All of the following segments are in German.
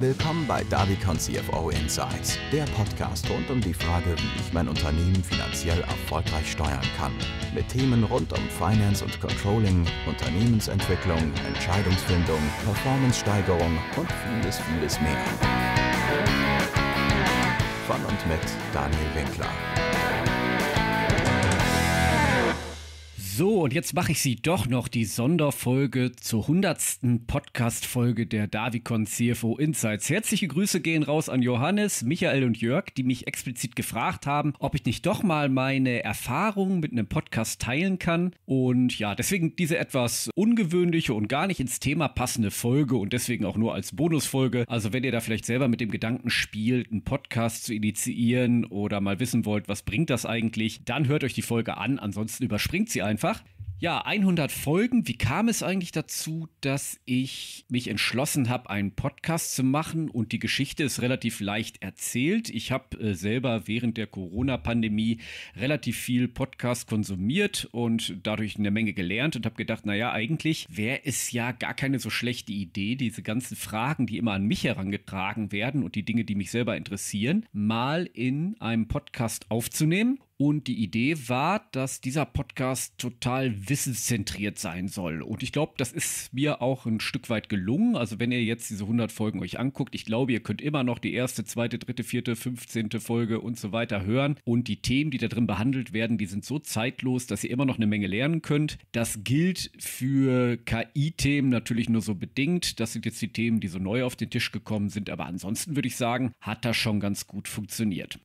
Willkommen bei Davicon CFO Insights, der Podcast rund um die Frage, wie ich mein Unternehmen finanziell erfolgreich steuern kann. Mit Themen rund um Finance und Controlling, Unternehmensentwicklung, Entscheidungsfindung, Performance-Steigerung und vieles, vieles mehr. Von und mit Daniel Winkler. So, und jetzt mache ich sie doch noch, die Sonderfolge zur 100. Podcast-Folge der Davicon CFO Insights. Herzliche Grüße gehen raus an Johannes, Michael und Jörg, die mich explizit gefragt haben, ob ich nicht doch mal meine Erfahrungen mit einem Podcast teilen kann. Und ja, deswegen diese etwas ungewöhnliche und gar nicht ins Thema passende Folge und deswegen auch nur als Bonusfolge. Also wenn ihr da vielleicht selber mit dem Gedanken spielt, einen Podcast zu initiieren oder mal wissen wollt, was bringt das eigentlich, dann hört euch die Folge an. Ansonsten überspringt sie einfach einfach. Ja, 100 Folgen. Wie kam es eigentlich dazu, dass ich mich entschlossen habe, einen Podcast zu machen? Und die Geschichte ist relativ leicht erzählt. Ich habe äh, selber während der Corona-Pandemie relativ viel Podcast konsumiert und dadurch eine Menge gelernt und habe gedacht, naja, eigentlich wäre es ja gar keine so schlechte Idee, diese ganzen Fragen, die immer an mich herangetragen werden und die Dinge, die mich selber interessieren, mal in einem Podcast aufzunehmen und die Idee war, dass dieser Podcast total wissenszentriert sein soll. Und ich glaube, das ist mir auch ein Stück weit gelungen. Also wenn ihr jetzt diese 100 Folgen euch anguckt, ich glaube, ihr könnt immer noch die erste, zweite, dritte, vierte, fünfzehnte Folge und so weiter hören. Und die Themen, die da drin behandelt werden, die sind so zeitlos, dass ihr immer noch eine Menge lernen könnt. Das gilt für KI-Themen natürlich nur so bedingt. Das sind jetzt die Themen, die so neu auf den Tisch gekommen sind. Aber ansonsten würde ich sagen, hat das schon ganz gut funktioniert.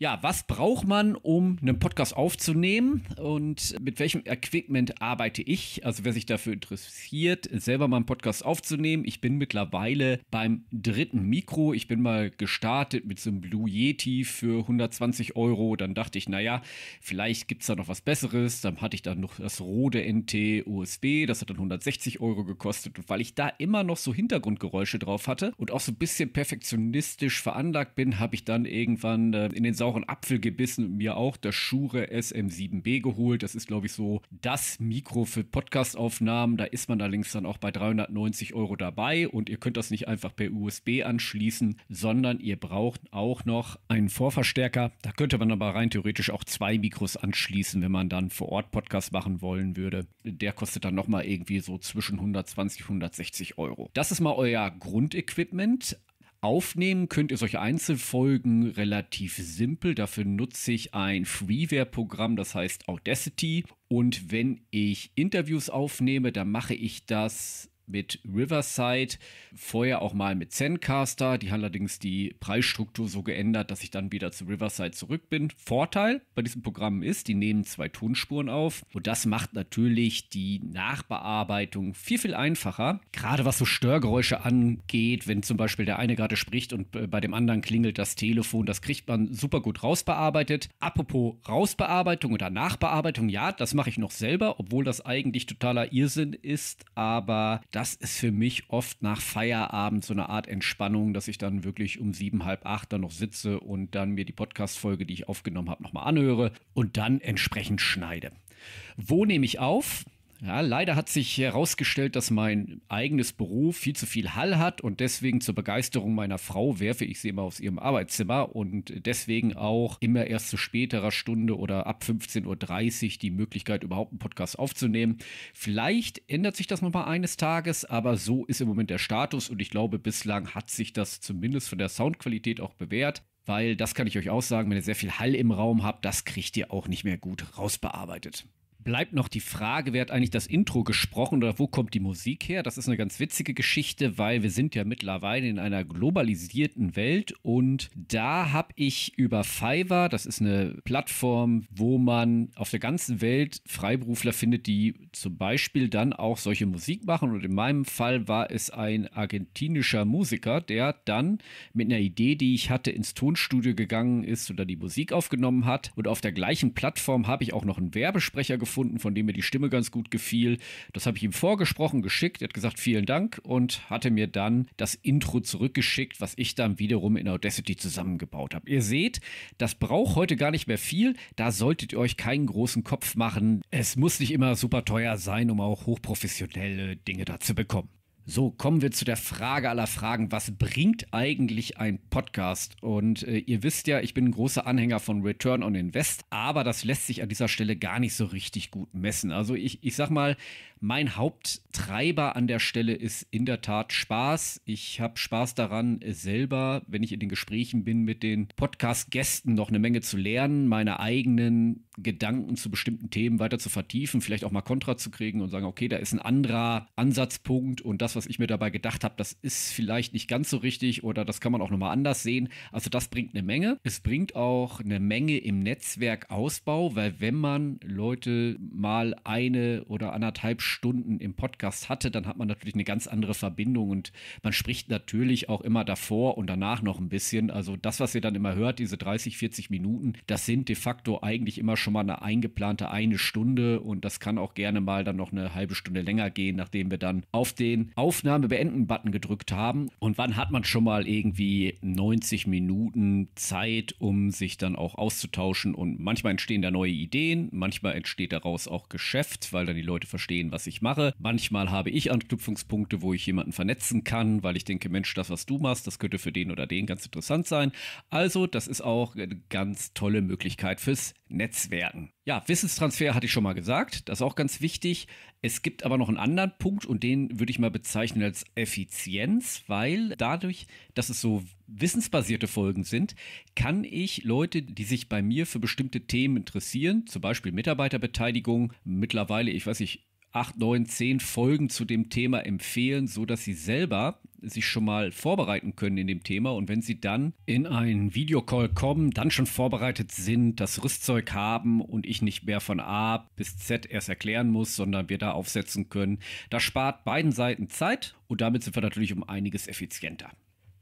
Ja, was braucht man, um einen Podcast aufzunehmen und mit welchem Equipment arbeite ich? Also wer sich dafür interessiert, selber mal einen Podcast aufzunehmen. Ich bin mittlerweile beim dritten Mikro. Ich bin mal gestartet mit so einem Blue Yeti für 120 Euro. Dann dachte ich, naja, vielleicht gibt es da noch was Besseres. Dann hatte ich dann noch das Rode NT USB. Das hat dann 160 Euro gekostet. Und weil ich da immer noch so Hintergrundgeräusche drauf hatte und auch so ein bisschen perfektionistisch veranlagt bin, habe ich dann irgendwann äh, in den Sau auch einen Apfel gebissen und mir auch das Shure SM7B geholt. Das ist, glaube ich, so das Mikro für Podcastaufnahmen. Da ist man allerdings dann auch bei 390 Euro dabei und ihr könnt das nicht einfach per USB anschließen, sondern ihr braucht auch noch einen Vorverstärker. Da könnte man aber rein theoretisch auch zwei Mikros anschließen, wenn man dann vor Ort Podcast machen wollen würde. Der kostet dann nochmal irgendwie so zwischen 120, 160 Euro. Das ist mal euer Grundequipment. Aufnehmen könnt ihr solche Einzelfolgen relativ simpel. Dafür nutze ich ein Freeware-Programm, das heißt Audacity. Und wenn ich Interviews aufnehme, dann mache ich das mit Riverside, vorher auch mal mit Zencaster. Die haben allerdings die Preisstruktur so geändert, dass ich dann wieder zu Riverside zurück bin. Vorteil bei diesem Programm ist, die nehmen zwei Tonspuren auf und das macht natürlich die Nachbearbeitung viel, viel einfacher. Gerade was so Störgeräusche angeht, wenn zum Beispiel der eine gerade spricht und äh, bei dem anderen klingelt das Telefon, das kriegt man super gut rausbearbeitet. Apropos Rausbearbeitung oder Nachbearbeitung, ja, das mache ich noch selber, obwohl das eigentlich totaler Irrsinn ist, aber das das ist für mich oft nach Feierabend so eine Art Entspannung, dass ich dann wirklich um sieben, halb acht dann noch sitze und dann mir die Podcast-Folge, die ich aufgenommen habe, nochmal anhöre und dann entsprechend schneide. Wo nehme ich auf? Ja, leider hat sich herausgestellt, dass mein eigenes Büro viel zu viel Hall hat und deswegen zur Begeisterung meiner Frau werfe ich sie immer aus ihrem Arbeitszimmer und deswegen auch immer erst zu späterer Stunde oder ab 15.30 Uhr die Möglichkeit, überhaupt einen Podcast aufzunehmen. Vielleicht ändert sich das nochmal eines Tages, aber so ist im Moment der Status und ich glaube, bislang hat sich das zumindest von der Soundqualität auch bewährt weil das kann ich euch auch sagen, wenn ihr sehr viel Hall im Raum habt, das kriegt ihr auch nicht mehr gut rausbearbeitet bleibt noch die Frage, wer hat eigentlich das Intro gesprochen oder wo kommt die Musik her? Das ist eine ganz witzige Geschichte, weil wir sind ja mittlerweile in einer globalisierten Welt und da habe ich über Fiverr, das ist eine Plattform, wo man auf der ganzen Welt Freiberufler findet, die zum Beispiel dann auch solche Musik machen. Und in meinem Fall war es ein argentinischer Musiker, der dann mit einer Idee, die ich hatte, ins Tonstudio gegangen ist oder die Musik aufgenommen hat. Und auf der gleichen Plattform habe ich auch noch einen Werbesprecher gefunden gefunden, von dem mir die Stimme ganz gut gefiel. Das habe ich ihm vorgesprochen, geschickt. Er hat gesagt, vielen Dank und hatte mir dann das Intro zurückgeschickt, was ich dann wiederum in Audacity zusammengebaut habe. Ihr seht, das braucht heute gar nicht mehr viel. Da solltet ihr euch keinen großen Kopf machen. Es muss nicht immer super teuer sein, um auch hochprofessionelle Dinge da zu bekommen. So, kommen wir zu der Frage aller Fragen. Was bringt eigentlich ein Podcast? Und äh, ihr wisst ja, ich bin ein großer Anhänger von Return on Invest, aber das lässt sich an dieser Stelle gar nicht so richtig gut messen. Also ich, ich sag mal, mein Haupttreiber an der Stelle ist in der Tat Spaß. Ich habe Spaß daran, selber, wenn ich in den Gesprächen bin, mit den Podcast-Gästen noch eine Menge zu lernen, meine eigenen Gedanken zu bestimmten Themen weiter zu vertiefen, vielleicht auch mal Kontra zu kriegen und sagen, okay, da ist ein anderer Ansatzpunkt und das, was ich mir dabei gedacht habe, das ist vielleicht nicht ganz so richtig oder das kann man auch nochmal anders sehen. Also das bringt eine Menge. Es bringt auch eine Menge im Netzwerkausbau, weil wenn man Leute mal eine oder anderthalb Stunden im Podcast hatte, dann hat man natürlich eine ganz andere Verbindung und man spricht natürlich auch immer davor und danach noch ein bisschen. Also das, was ihr dann immer hört, diese 30, 40 Minuten, das sind de facto eigentlich immer schon mal eine eingeplante eine Stunde und das kann auch gerne mal dann noch eine halbe Stunde länger gehen, nachdem wir dann auf den Aufnahme beenden Button gedrückt haben. Und wann hat man schon mal irgendwie 90 Minuten Zeit, um sich dann auch auszutauschen? Und manchmal entstehen da neue Ideen, manchmal entsteht daraus auch Geschäft, weil dann die Leute verstehen, was ich mache. Manchmal habe ich Anknüpfungspunkte, wo ich jemanden vernetzen kann, weil ich denke, Mensch, das, was du machst, das könnte für den oder den ganz interessant sein. Also, das ist auch eine ganz tolle Möglichkeit fürs Netzwerken. Ja, Wissenstransfer hatte ich schon mal gesagt, das ist auch ganz wichtig. Es gibt aber noch einen anderen Punkt und den würde ich mal bezeichnen bezeichnen als Effizienz, weil dadurch, dass es so wissensbasierte Folgen sind, kann ich Leute, die sich bei mir für bestimmte Themen interessieren, zum Beispiel Mitarbeiterbeteiligung, mittlerweile, ich weiß nicht, acht, neun, zehn Folgen zu dem Thema empfehlen, so dass sie selber sich schon mal vorbereiten können in dem Thema und wenn sie dann in einen Videocall kommen, dann schon vorbereitet sind, das Rüstzeug haben und ich nicht mehr von A bis Z erst erklären muss, sondern wir da aufsetzen können. Das spart beiden Seiten Zeit und damit sind wir natürlich um einiges effizienter.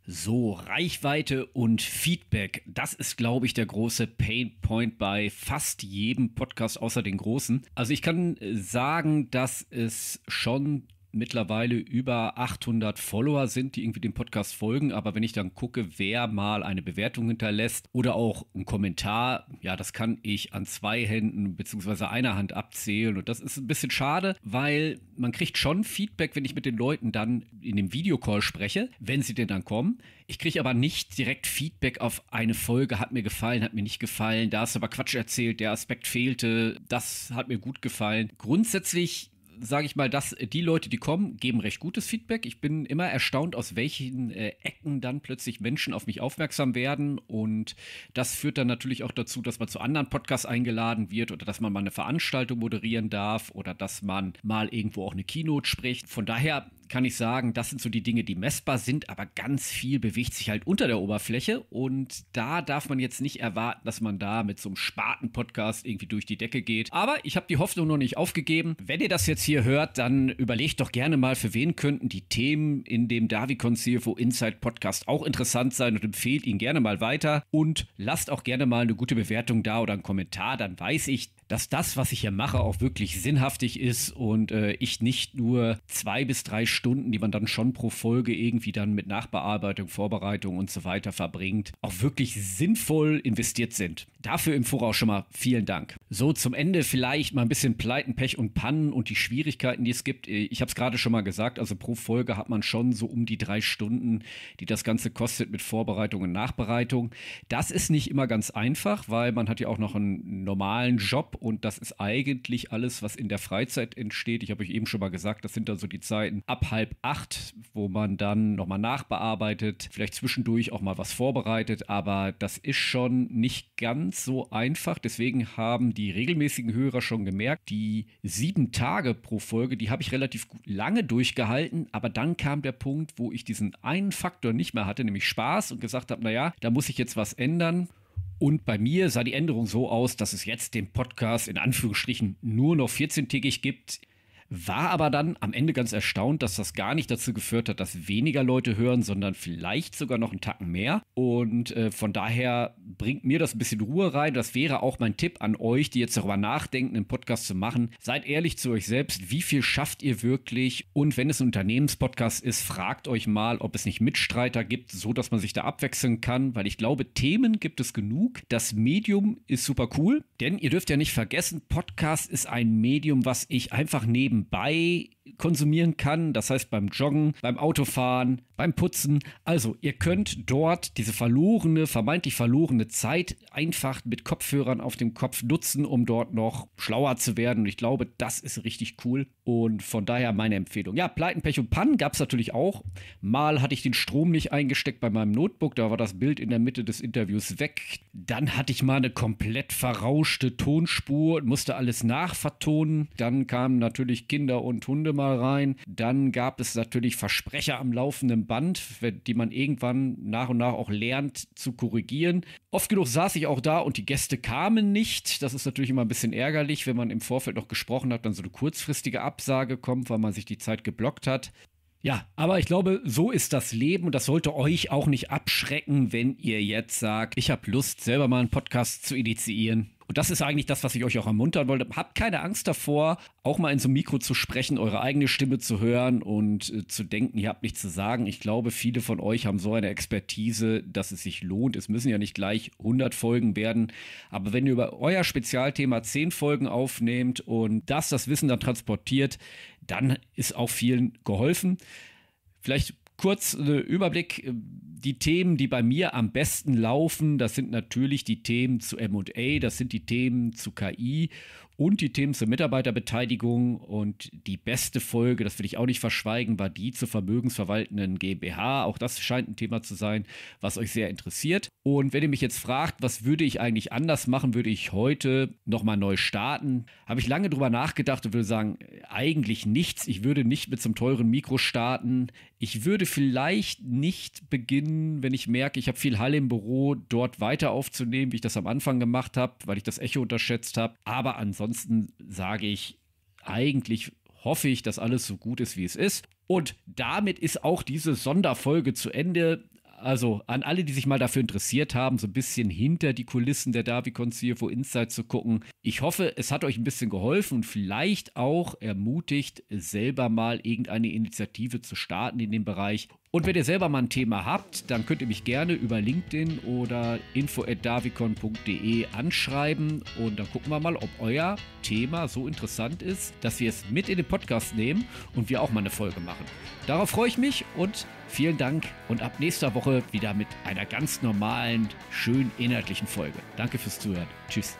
So, Reichweite und Feedback, das ist, glaube ich, der große Painpoint bei fast jedem Podcast außer den großen. Also ich kann äh, sagen, dass es schon mittlerweile über 800 Follower sind, die irgendwie dem Podcast folgen. Aber wenn ich dann gucke, wer mal eine Bewertung hinterlässt oder auch einen Kommentar, ja, das kann ich an zwei Händen beziehungsweise einer Hand abzählen. Und das ist ein bisschen schade, weil man kriegt schon Feedback, wenn ich mit den Leuten dann in dem Videocall spreche, wenn sie denn dann kommen. Ich kriege aber nicht direkt Feedback auf eine Folge, hat mir gefallen, hat mir nicht gefallen, da hast du aber Quatsch erzählt, der Aspekt fehlte, das hat mir gut gefallen. Grundsätzlich sage ich mal, dass die Leute, die kommen, geben recht gutes Feedback. Ich bin immer erstaunt, aus welchen äh, Ecken dann plötzlich Menschen auf mich aufmerksam werden. Und das führt dann natürlich auch dazu, dass man zu anderen Podcasts eingeladen wird oder dass man mal eine Veranstaltung moderieren darf oder dass man mal irgendwo auch eine Keynote spricht. Von daher kann ich sagen, das sind so die Dinge, die messbar sind, aber ganz viel bewegt sich halt unter der Oberfläche und da darf man jetzt nicht erwarten, dass man da mit so einem Spaten-Podcast irgendwie durch die Decke geht. Aber ich habe die Hoffnung noch nicht aufgegeben. Wenn ihr das jetzt hier hört, dann überlegt doch gerne mal, für wen könnten die Themen in dem Davicon CFO Insight Podcast auch interessant sein und empfehlt ihn gerne mal weiter und lasst auch gerne mal eine gute Bewertung da oder einen Kommentar, dann weiß ich, dass das, was ich hier mache, auch wirklich sinnhaftig ist und äh, ich nicht nur zwei bis drei Stunden, die man dann schon pro Folge irgendwie dann mit Nachbearbeitung, Vorbereitung und so weiter verbringt, auch wirklich sinnvoll investiert sind. Dafür im Voraus schon mal vielen Dank. So, zum Ende vielleicht mal ein bisschen Pleiten, Pech und Pannen und die Schwierigkeiten, die es gibt. Äh, ich habe es gerade schon mal gesagt, also pro Folge hat man schon so um die drei Stunden, die das Ganze kostet mit Vorbereitung und Nachbereitung. Das ist nicht immer ganz einfach, weil man hat ja auch noch einen normalen Job und das ist eigentlich alles, was in der Freizeit entsteht. Ich habe euch eben schon mal gesagt, das sind dann so die Zeiten ab halb acht, wo man dann nochmal nachbearbeitet, vielleicht zwischendurch auch mal was vorbereitet, aber das ist schon nicht ganz ganz so einfach. Deswegen haben die regelmäßigen Hörer schon gemerkt, die sieben Tage pro Folge, die habe ich relativ lange durchgehalten. Aber dann kam der Punkt, wo ich diesen einen Faktor nicht mehr hatte, nämlich Spaß und gesagt habe, naja, da muss ich jetzt was ändern. Und bei mir sah die Änderung so aus, dass es jetzt den Podcast in Anführungsstrichen nur noch 14-tägig gibt war aber dann am Ende ganz erstaunt, dass das gar nicht dazu geführt hat, dass weniger Leute hören, sondern vielleicht sogar noch einen Tacken mehr. Und äh, von daher bringt mir das ein bisschen Ruhe rein. Das wäre auch mein Tipp an euch, die jetzt darüber nachdenken, einen Podcast zu machen. Seid ehrlich zu euch selbst, wie viel schafft ihr wirklich? Und wenn es ein Unternehmenspodcast ist, fragt euch mal, ob es nicht Mitstreiter gibt, so dass man sich da abwechseln kann, weil ich glaube, Themen gibt es genug. Das Medium ist super cool, denn ihr dürft ja nicht vergessen, Podcast ist ein Medium, was ich einfach neben nebenbei konsumieren kann. Das heißt beim Joggen, beim Autofahren, beim Putzen. Also ihr könnt dort diese verlorene, vermeintlich verlorene Zeit einfach mit Kopfhörern auf dem Kopf nutzen, um dort noch schlauer zu werden. Und ich glaube, das ist richtig cool. Und von daher meine Empfehlung. Ja, Pleiten, Pech und Pannen gab es natürlich auch. Mal hatte ich den Strom nicht eingesteckt bei meinem Notebook. Da war das Bild in der Mitte des Interviews weg. Dann hatte ich mal eine komplett verrauschte Tonspur und musste alles nachvertonen. Dann kam natürlich Kinder und Hunde mal rein. Dann gab es natürlich Versprecher am laufenden Band, die man irgendwann nach und nach auch lernt zu korrigieren. Oft genug saß ich auch da und die Gäste kamen nicht. Das ist natürlich immer ein bisschen ärgerlich, wenn man im Vorfeld noch gesprochen hat, dann so eine kurzfristige Absage kommt, weil man sich die Zeit geblockt hat. Ja, aber ich glaube, so ist das Leben und das sollte euch auch nicht abschrecken, wenn ihr jetzt sagt, ich habe Lust, selber mal einen Podcast zu initiieren. Und das ist eigentlich das, was ich euch auch ermuntern wollte. Habt keine Angst davor, auch mal in so einem Mikro zu sprechen, eure eigene Stimme zu hören und äh, zu denken, ihr habt nichts zu sagen. Ich glaube, viele von euch haben so eine Expertise, dass es sich lohnt. Es müssen ja nicht gleich 100 Folgen werden. Aber wenn ihr über euer Spezialthema 10 Folgen aufnehmt und das, das Wissen dann transportiert, dann ist auch vielen geholfen. Vielleicht Kurz äh, Überblick, äh, die Themen, die bei mir am besten laufen, das sind natürlich die Themen zu MA, das sind die Themen zu KI und die Themen zur Mitarbeiterbeteiligung. Und die beste Folge, das will ich auch nicht verschweigen, war die zur vermögensverwaltenden GmbH. Auch das scheint ein Thema zu sein, was euch sehr interessiert. Und wenn ihr mich jetzt fragt, was würde ich eigentlich anders machen, würde ich heute nochmal neu starten, habe ich lange drüber nachgedacht und würde sagen, äh, eigentlich nichts. Ich würde nicht mit zum teuren Mikro starten. Ich würde vielleicht nicht beginnen, wenn ich merke, ich habe viel Hall im Büro, dort weiter aufzunehmen, wie ich das am Anfang gemacht habe, weil ich das Echo unterschätzt habe. Aber ansonsten sage ich, eigentlich hoffe ich, dass alles so gut ist, wie es ist. Und damit ist auch diese Sonderfolge zu Ende also an alle, die sich mal dafür interessiert haben, so ein bisschen hinter die Kulissen der DaviCon CFO Insight zu gucken. Ich hoffe, es hat euch ein bisschen geholfen und vielleicht auch ermutigt, selber mal irgendeine Initiative zu starten in dem Bereich und wenn ihr selber mal ein Thema habt, dann könnt ihr mich gerne über LinkedIn oder info.davicon.de anschreiben und dann gucken wir mal, ob euer Thema so interessant ist, dass wir es mit in den Podcast nehmen und wir auch mal eine Folge machen. Darauf freue ich mich und vielen Dank und ab nächster Woche wieder mit einer ganz normalen, schön inhaltlichen Folge. Danke fürs Zuhören. Tschüss.